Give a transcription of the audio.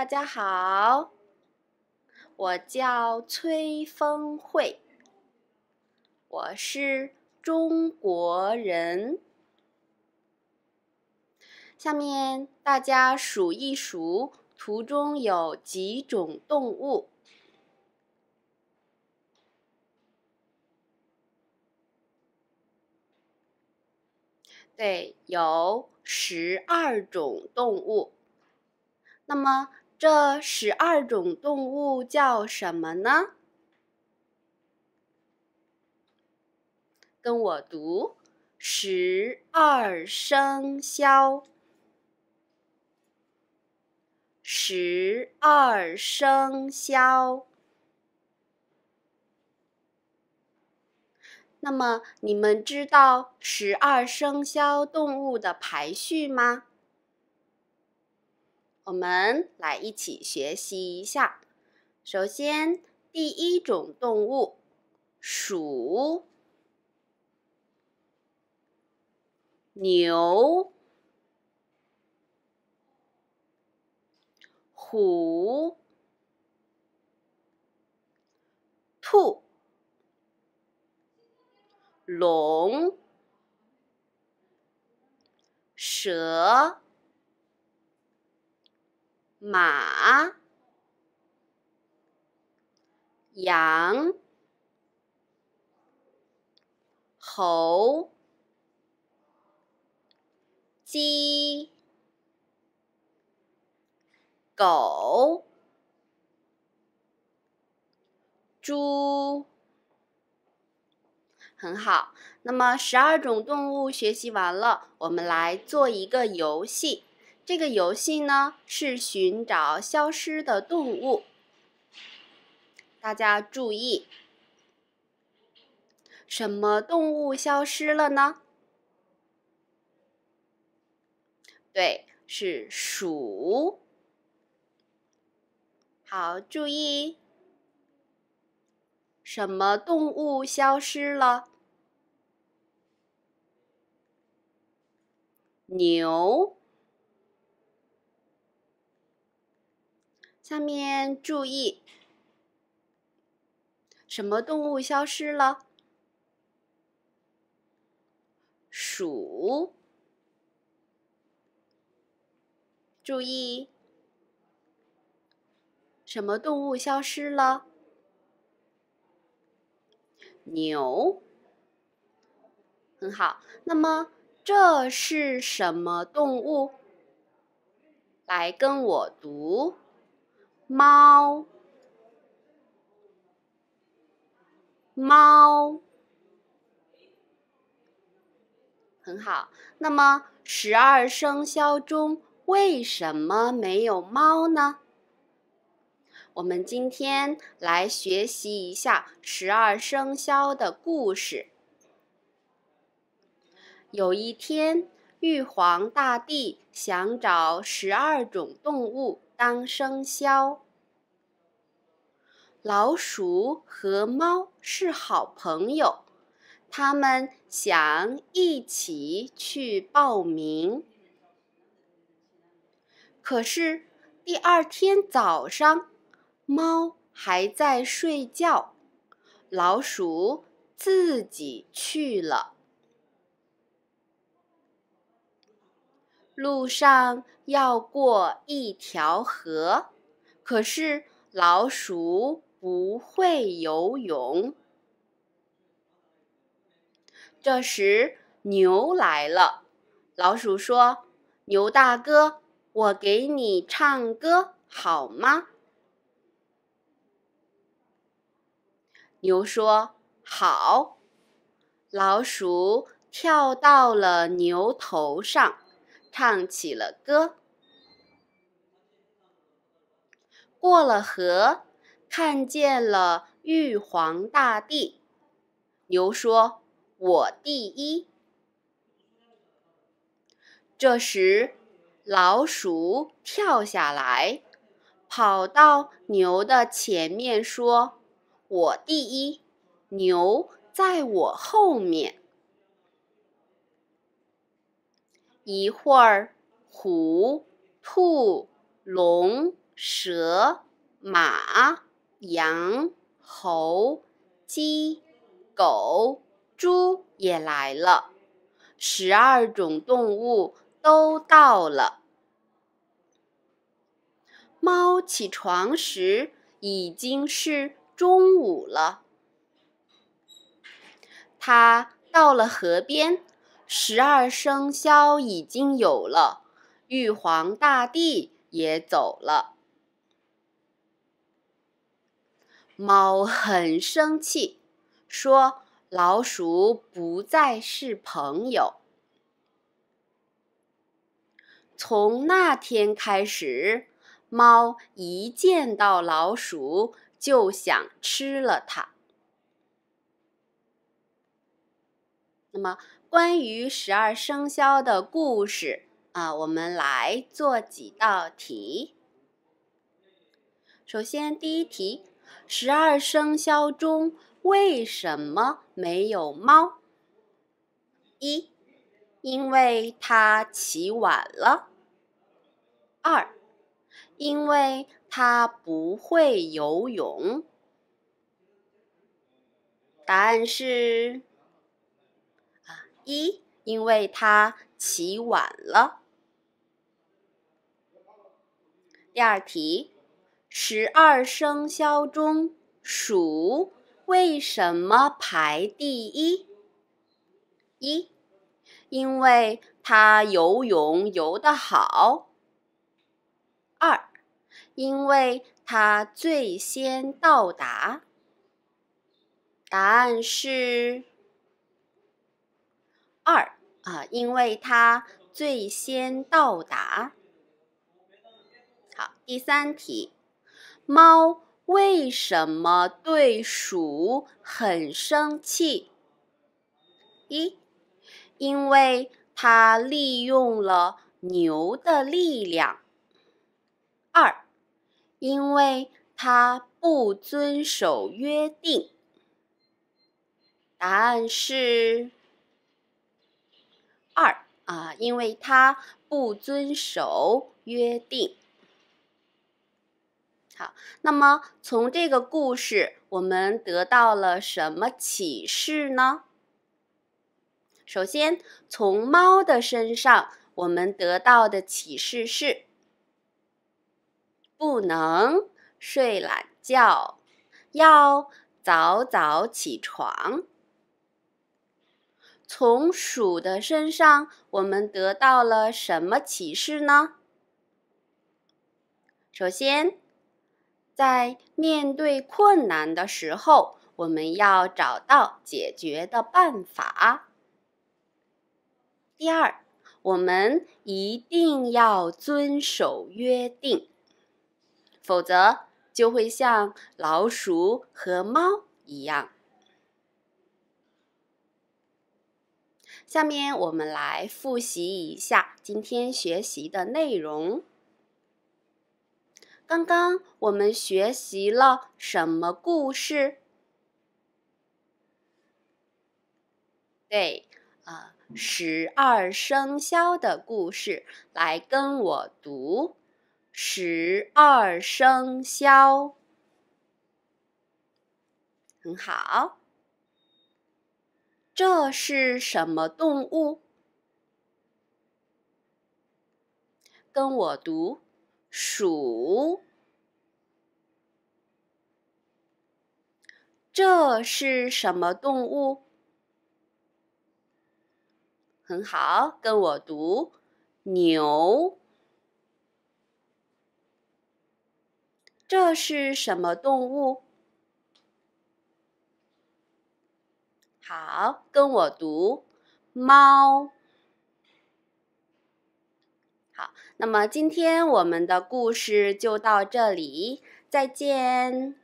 大家好，我叫崔峰慧，我是中国人。下面大家数一数，图中有几种动物？对，有十二种动物。那么。这十二种动物叫什么呢？跟我读：十二生肖。十二生肖。那么，你们知道十二生肖动物的排序吗？我们来一起学习一下。首先，第一种动物：鼠、牛、虎、兔、龙、蛇。马、羊、猴、鸡、狗、猪，很好。那么十二种动物学习完了，我们来做一个游戏。这个游戏呢是寻找消失的动物，大家注意，什么动物消失了呢？对，是鼠。好，注意，什么动物消失了？牛。下面注意，什么动物消失了？鼠。注意，什么动物消失了？牛。很好，那么这是什么动物？来跟我读。猫，猫，很好。那么，十二生肖中为什么没有猫呢？我们今天来学习一下十二生肖的故事。有一天，玉皇大帝想找十二种动物。当生肖，老鼠和猫是好朋友，他们想一起去报名。可是第二天早上，猫还在睡觉，老鼠自己去了。路上要过一条河，可是老鼠不会游泳。这时牛来了，老鼠说：“牛大哥，我给你唱歌好吗？”牛说：“好。”老鼠跳到了牛头上。唱起了歌，过了河，看见了玉皇大帝。牛说：“我第一。”这时，老鼠跳下来，跑到牛的前面，说：“我第一。”牛在我后面。一会儿，虎、兔、龙、蛇、马、羊、猴、鸡、狗、猪也来了，十二种动物都到了。猫起床时已经是中午了，它到了河边。十二生肖已经有了，玉皇大帝也走了。猫很生气，说：“老鼠不再是朋友。”从那天开始，猫一见到老鼠就想吃了它。那么。关于十二生肖的故事啊，我们来做几道题。首先，第一题：十二生肖中为什么没有猫？一，因为它起晚了。二，因为它不会游泳。答案是。一，因为它起晚了。第二题，十二生肖中鼠为什么排第一？一，因为它游泳游得好。二，因为它最先到达。答案是。二啊，因为它最先到达。好，第三题，猫为什么对鼠很生气？一，因为它利用了牛的力量。二，因为它不遵守约定。答案是。二啊，因为他不遵守约定。好，那么从这个故事我们得到了什么启示呢？首先，从猫的身上，我们得到的启示是：不能睡懒觉，要早早起床。从鼠的身上，我们得到了什么启示呢？首先，在面对困难的时候，我们要找到解决的办法。第二，我们一定要遵守约定，否则就会像老鼠和猫一样。下面我们来复习一下今天学习的内容。刚刚我们学习了什么故事？对，啊，十二生肖的故事。来跟我读，十二生肖。很好。这是什么动物？跟我读，鼠。这是什么动物？很好，跟我读，牛。这是什么动物？好，跟我读，猫。好，那么今天我们的故事就到这里，再见。